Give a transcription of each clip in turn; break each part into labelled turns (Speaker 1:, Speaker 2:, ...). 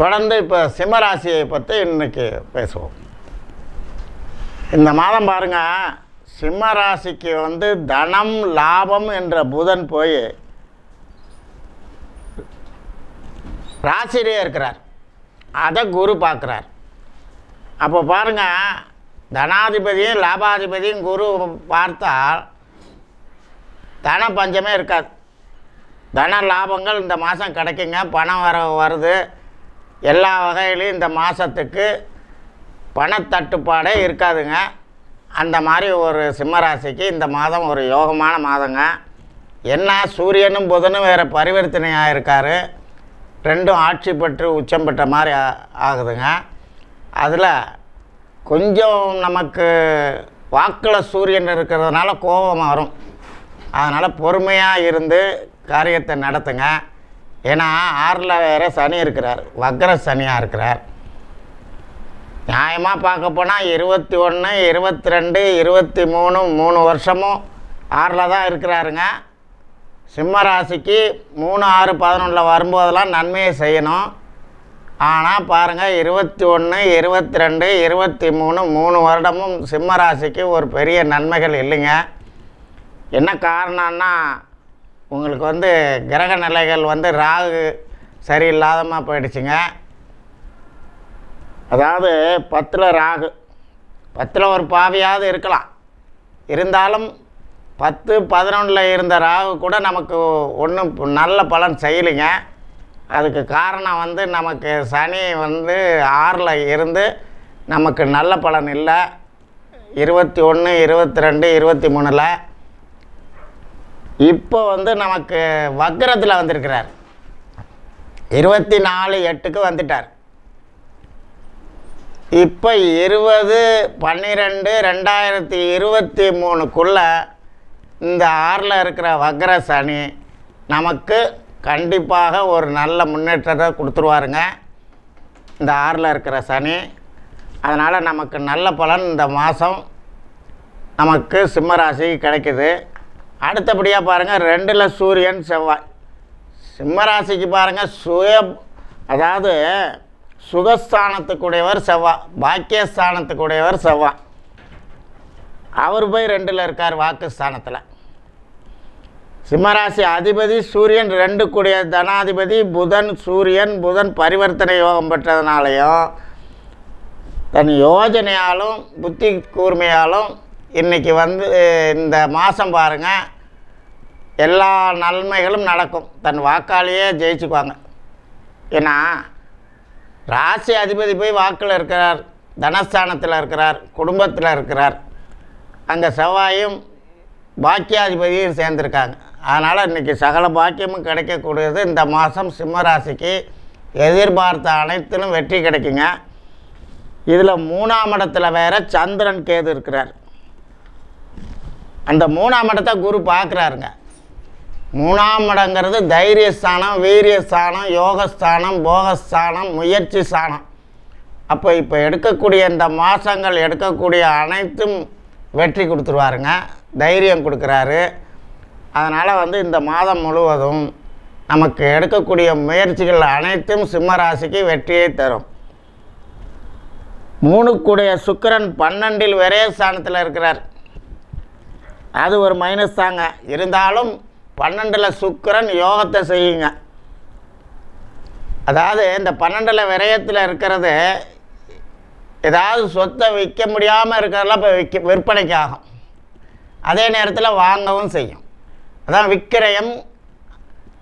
Speaker 1: தொடர்ந்து இப்போ சிம்மராசியை பற்றி இன்றைக்கி பேசுவோம் இந்த மாதம் பாருங்கள் சிம்மராசிக்கு வந்து தனம் லாபம் என்ற புதன் போய் ராசியிலே இருக்கிறார் அதை குரு பார்க்குறார் அப்போ பாருங்கள் தனாதிபதியும் லாபாதிபதியும் குரு பார்த்தால் தன பஞ்சமே இருக்காது தன லாபங்கள் இந்த மாதம் கிடைக்குங்க பணம் வர வருது எல்லா வகையிலையும் இந்த மாதத்துக்கு பணத்தட்டுப்பாடே இருக்காதுங்க அந்த மாதிரி ஒரு சிம்மராசிக்கு இந்த மாதம் ஒரு யோகமான மாதங்க என்ன சூரியனும் புதனும் வேறு பரிவர்த்தனையாக இருக்கார் ரெண்டும் ஆட்சி பெற்று உச்சம் பெற்ற மாதிரி ஆகுதுங்க அதில் கொஞ்சம் நமக்கு வாக்கில் சூரியன் இருக்கிறதுனால கோபம் வரும் அதனால் பொறுமையாக இருந்து காரியத்தை நடத்துங்க ஏன்னா ஆறில் வேறு சனி இருக்கிறார் வக்ர சனியாக இருக்கிறார் நியாயமாக பார்க்க போனால் இருபத்தி ஒன்று இருபத்தி ரெண்டு இருபத்தி மூணு மூணு வருஷமும் ஆறில் தான் இருக்கிறாருங்க சிம்ம ராசிக்கு மூணு ஆறு பதினொன்றில் வரும்போதெல்லாம் நன்மையை செய்யணும் ஆனால் பாருங்கள் இருபத்தி ஒன்று இருபத்தி ரெண்டு இருபத்தி மூணு மூணு வருடமும் சிம்ம ராசிக்கு ஒரு பெரிய நன்மைகள் இல்லைங்க என்ன காரணம்னா உங்களுக்கு வந்து கிரக நிலைகள் வந்து ராகு சரியில்லாதமாக போயிடுச்சுங்க அதாவது பத்தில் ராகு பத்தில் ஒரு பாவியாவது இருக்கலாம் இருந்தாலும் பத்து பதினொன்றில் இருந்த ராகு கூட நமக்கு ஒன்றும் நல்ல பலன் செய்யலைங்க அதுக்கு காரணம் வந்து நமக்கு சனி வந்து ஆறில் இருந்து நமக்கு நல்ல பலன் இல்லை இருபத்தி ஒன்று இருபத்தி ரெண்டு இருபத்தி மூணில் இப்போ வந்து நமக்கு வக்கரத்தில் வந்திருக்கிறார் இருபத்தி நாலு எட்டுக்கு வந்துட்டார் இப்போ இருபது பன்னிரெண்டு ரெண்டாயிரத்தி இருபத்தி மூணுக்குள்ளே இந்த ஆறில் இருக்கிற வக்ர சனி நமக்கு கண்டிப்பாக ஒரு நல்ல முன்னேற்றத்தை கொடுத்துருவாருங்க இந்த ஆறில் இருக்கிற சனி அதனால் நமக்கு நல்ல பலன் இந்த மாதம் நமக்கு சிம்மராசி கிடைக்குது அடுத்தபடியாக பாருங்கள் ரெண்டில் சூரியன் செவ்வாய் சிம்மராசிக்கு பாருங்கள் சுய அதாவது சுகஸ்தானத்துக்குடையவர் செவ்வாய் பாக்கியஸ்தானத்துக்குடையவர் செவ்வாய் அவர் போய் ரெண்டில் இருக்கார் வாக்குஸ்தானத்தில் சிம்மராசி அதிபதி சூரியன் ரெண்டு கூடிய தனாதிபதி புதன் சூரியன் புதன் பரிவர்த்தனை யோகம் பெற்றதுனாலையும் தன் யோஜனையாலும் புத்தி கூர்மையாலும் இன்றைக்கி வந்து இந்த மாதம் பாருங்கள் எல்லா நன்மைகளும் நடக்கும் தன் வாக்காளியே ஜெயிச்சுக்குவாங்க ஏன்னா ராசி அதிபதி போய் வாக்கில் இருக்கிறார் தனஸ்தானத்தில் இருக்கிறார் குடும்பத்தில் இருக்கிறார் அங்கே செவ்வாயும் பாக்கியாதிபதியும் சேர்ந்துருக்காங்க அதனால் இன்றைக்கி சகல பாக்கியமும் கிடைக்கக்கூடியது இந்த மாதம் சிம்ம ராசிக்கு எதிர்பார்த்த அனைத்திலும் வெற்றி கிடைக்குங்க இதில் மூணாம் இடத்துல வேறு சந்திரன் கேது இருக்கிறார் அந்த மூணாம் இடத்தை குரு பார்க்குறாருங்க மூணாம் இடங்கிறது தைரியஸ்தானம் வீரியஸ்தானம் யோகஸ்தானம் போகஸ்தானம் முயற்சி ஸ்தானம் அப்போ இப்போ எடுக்கக்கூடிய இந்த மாதங்கள் எடுக்கக்கூடிய அனைத்தும் வெற்றி கொடுத்துருவாருங்க தைரியம் கொடுக்குறாரு அதனால் வந்து இந்த மாதம் முழுவதும் நமக்கு எடுக்கக்கூடிய முயற்சிகள் அனைத்தும் சிம்மராசிக்கு வெற்றியை தரும் மூணுக்குடைய சுக்கரன் பன்னெண்டில் ஒரே ஸ்தானத்தில் இருக்கிறார் அது ஒரு மைனஸ் தாங்க இருந்தாலும் பன்னெண்டில் சுக்கரன் யோகத்தை செய்யுங்க அதாவது இந்த பன்னெண்டில் விரயத்தில் இருக்கிறது ஏதாவது சொத்தை விற்க முடியாமல் இருக்கிறதெல்லாம் இப்போ விற்க விற்பனைக்காகும் அதே நேரத்தில் வாங்கவும் செய்யும் அதான் விக்கிரயம்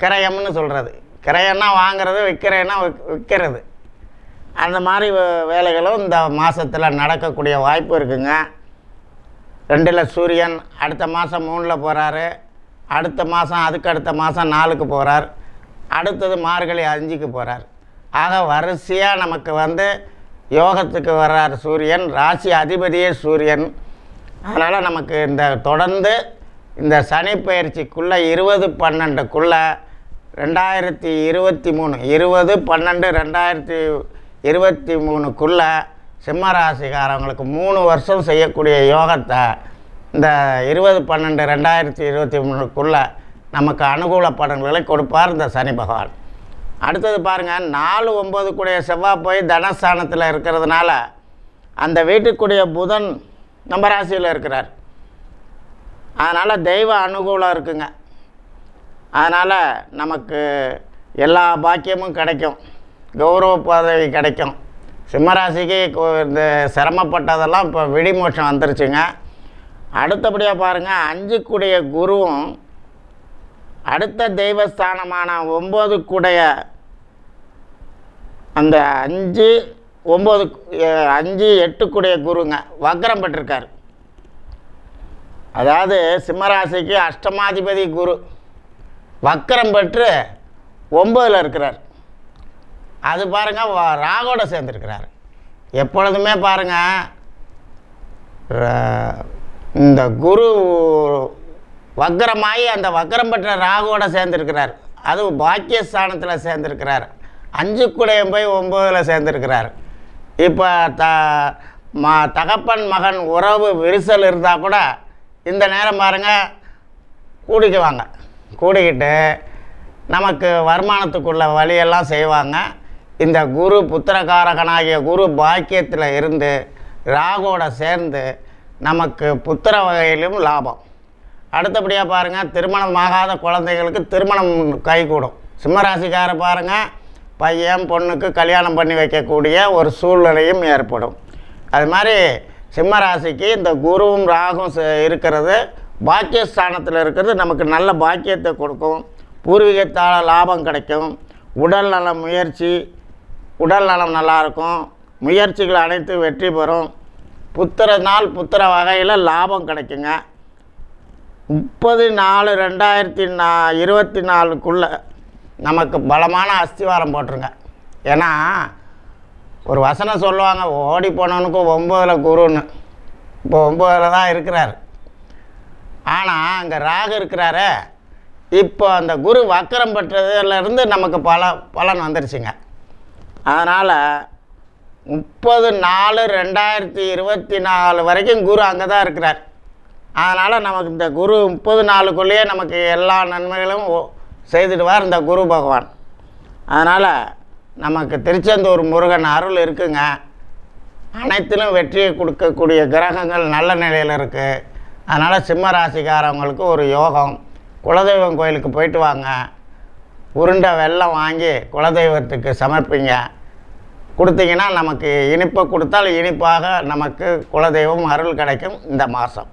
Speaker 1: கிரயம்னு சொல்கிறது கிரயம்னா வாங்கிறது விற்கிறேன்னா விற்கிறது அந்த மாதிரி வேலைகளும் இந்த மாதத்தில் நடக்கக்கூடிய வாய்ப்பு இருக்குங்க ரெண்டில் சூரியன் அடுத்த மாதம் மூணில் போகிறாரு அடுத்த மாதம் அதுக்கு அடுத்த மாதம் நாலுக்கு போகிறார் அடுத்தது மார்கழி அஞ்சுக்கு போகிறார் ஆக வரிசையாக நமக்கு வந்து யோகத்துக்கு வர்றார் சூரியன் ராசி அதிபதியே சூரியன் அதனால் நமக்கு இந்த தொடர்ந்து இந்த சனி பயிற்சிக்குள்ளே இருபது பன்னெண்டுக்குள்ளே ரெண்டாயிரத்தி இருபத்தி மூணு இருபது பன்னெண்டு ரெண்டாயிரத்தி இருபத்தி மூணுக்குள்ளே சிம்மராசிக்காரவங்களுக்கு மூணு வருஷம் செய்யக்கூடிய யோகத்தை இந்த இருபது பன்னெண்டு ரெண்டாயிரத்தி இருபத்தி மூணுக்குள்ளே நமக்கு அனுகூல படங்களை கொடுப்பார் இந்த சனி பகவான் அடுத்தது பாருங்கள் நாலு ஒம்பது கூடிய செவ்வாய் போய் தனஸ்தானத்தில் இருக்கிறதுனால அந்த வீட்டுக்குடைய புதன் நம்ம ராசியில் இருக்கிறார் அதனால் தெய்வ அனுகூலம் இருக்குங்க அதனால் நமக்கு எல்லா பாக்கியமும் கிடைக்கும் கௌரவ பதவி கிடைக்கும் சிம்மராசிக்கு இந்த சிரமப்பட்டதெல்லாம் இப்போ விடிமோஷம் வந்துருச்சுங்க அடுத்தபடியாக பாருங்கள் கூடிய குருவும் அடுத்த தெய்வஸ்தானமான ஒம்பது கூடைய அந்த அஞ்சு ஒம்பது அஞ்சு எட்டு கூடிய குருங்க வக்ரம் பெற்றிருக்கார் அதாவது சிம்மராசிக்கு அஷ்டமாதிபதி குரு வக்கரம் பெற்று ஒம்பதில் இருக்கிறார் அது பாருங்கள் ராகோட சேர்ந்துருக்கிறாரு எப்பொழுதுமே பாருங்கள் இந்த குரு வக்கரமாகி அந்த வக்கரம் பெற்ற ராகுவோட சேர்ந்துருக்கிறார் அதுவும் பாக்கியஸ்தானத்தில் சேர்ந்துருக்கிறார் அஞ்சு கூடையும் போய் ஒம்பதில் சேர்ந்துருக்கிறார் இப்போ த ம தகப்பன் மகன் உறவு விரிசல் இருந்தால் கூட இந்த நேரம் பாருங்கள் கூடிக்குவாங்க கூடிக்கிட்டு நமக்கு வருமானத்துக்குள்ள வழியெல்லாம் செய்வாங்க இந்த குரு புத்திரகாரகனாகிய குரு பாக்கியத்தில் இருந்து ராகோட சேர்ந்து நமக்கு புத்திர வகையிலும் லாபம் அடுத்தபடியாக பாருங்கள் திருமணம் ஆகாத குழந்தைகளுக்கு திருமணம் கைகூடும் சிம்மராசிக்கார பாருங்கள் பையன் பொண்ணுக்கு கல்யாணம் பண்ணி வைக்கக்கூடிய ஒரு சூழ்நிலையும் ஏற்படும் அது மாதிரி சிம்மராசிக்கு இந்த குருவும் ராகும் இருக்கிறது பாக்கியஸ்தானத்தில் இருக்கிறது நமக்கு நல்ல பாக்கியத்தை கொடுக்கும் பூர்வீகத்தால் லாபம் கிடைக்கும் உடல் நல முயற்சி உடல் நலம் நல்லாயிருக்கும் முயற்சிகள் அனைத்து வெற்றி பெறும் புத்திர நாள் புத்திர வகையில் லாபம் கிடைக்குங்க முப்பது நாலு ரெண்டாயிரத்தி நா இருபத்தி நாலுக்குள்ளே நமக்கு பலமான அஸ்திவாரம் போட்டுருங்க ஏன்னா ஒரு வசனம் சொல்லுவாங்க ஓடி போனவனுக்கு ஒம்பதில் குருன்னு இப்போ ஒம்பதில் தான் இருக்கிறார் ஆனால் அங்கே ராகு இருக்கிறாரு இப்போ அந்த குரு வக்கரம் பெற்றதுலேருந்து நமக்கு பல பலன் வந்துருச்சுங்க அதனால் முப்பது நாலு ரெண்டாயிரத்தி இருபத்தி நாலு வரைக்கும் குரு அங்கே தான் இருக்கிறார் அதனால் நமக்கு இந்த குரு முப்பது நாளுக்குள்ளேயே நமக்கு எல்லா நன்மைகளும் செய்துடுவார் இந்த குரு பகவான் அதனால் நமக்கு திருச்செந்தூர் முருகன் அருள் இருக்குங்க அனைத்திலும் வெற்றியை கொடுக்கக்கூடிய கிரகங்கள் நல்ல நிலையில் இருக்குது அதனால் சிம்ம ராசிக்காரவங்களுக்கு ஒரு யோகம் குலதெய்வம் கோயிலுக்கு போயிட்டு வாங்க உருண்டை வெள்ளம் வாங்கி குலதெய்வத்துக்கு சமர்ப்பிங்க கொடுத்தீங்கன்னா நமக்கு இனிப்பை கொடுத்தால் இனிப்பாக நமக்கு குலதெய்வம் அருள் கிடைக்கும் இந்த மாதம்